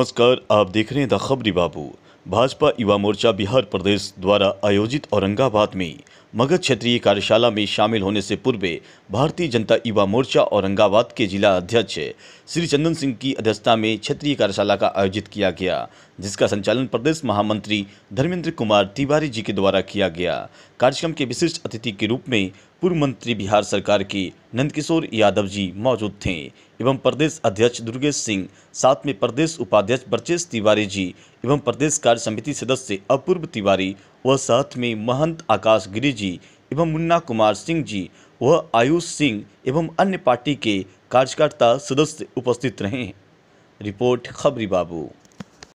नमस्कार आप देख रहे हैं द खबरी बाबू भाजपा युवा मोर्चा बिहार प्रदेश द्वारा आयोजित औरंगाबाद में मगध क्षेत्रीय कार्यशाला में शामिल होने से पूर्व भारतीय जनता युवा मोर्चा औरंगाबाद के जिला अध्यक्ष श्री चंदन सिंह की अध्यक्षता में क्षेत्रीय कार्यशाला का आयोजित किया गया जिसका संचालन प्रदेश महामंत्री धर्मेंद्र कुमार तिवारी जी के द्वारा किया गया कार्यक्रम के विशिष्ट अतिथि के रूप में पूर्व मंत्री बिहार सरकार के नंदकिशोर यादव जी मौजूद थे एवं प्रदेश अध्यक्ष दुर्गेश सिंह साथ में प्रदेश उपाध्यक्ष ब्रजेश तिवारी जी एवं प्रदेश का कार्य समिति सदस्य अपूर्व तिवारी व साथ में महंत आकाश गिरी जी एवं मुन्ना कुमार सिंह जी व आयुष सिंह एवं अन्य पार्टी के कार्यकर्ता सदस्य उपस्थित रहे रिपोर्ट खबरी बाबू